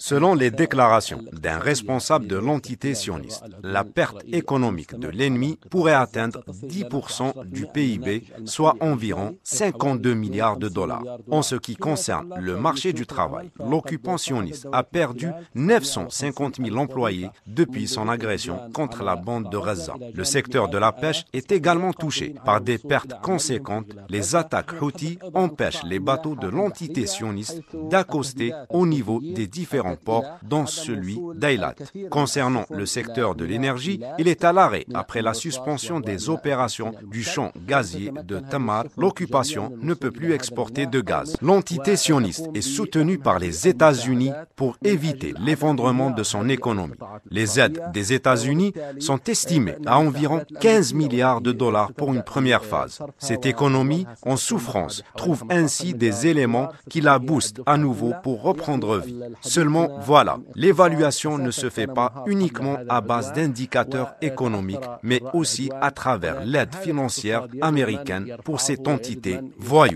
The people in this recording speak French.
Selon les déclarations d'un responsable de l'entité sioniste, la perte économique de l'ennemi pourrait atteindre 10% du PIB, soit environ 52 milliards de dollars. En ce qui concerne le marché du travail, l'occupant sioniste a perdu 950 000 employés depuis son agression contre la bande de Gaza. Le secteur de la pêche est également touché par des pertes conséquentes. Les attaques Houthis empêchent les bateaux de l'entité sioniste d'accoster au niveau des différents ports, dont celui d'Aylat. Concernant le secteur de l'énergie, il est à l'arrêt après la suspension des opérations du champ gazier de Tamar. L'occupation ne peut plus exporter de gaz. L'entité sioniste est soutenue par les États-Unis pour éviter l'effondrement de son économie. Les aides des États-Unis sont estimées à environ 15 milliards de dollars pour une première phase. Cette économie en souffrance trouve ainsi des éléments qui la booste à nouveau pour reprendre vie. Seulement, voilà, l'évaluation ne se fait pas uniquement à base d'indicateurs économiques, mais aussi à travers l'aide financière américaine pour cette entité voyou.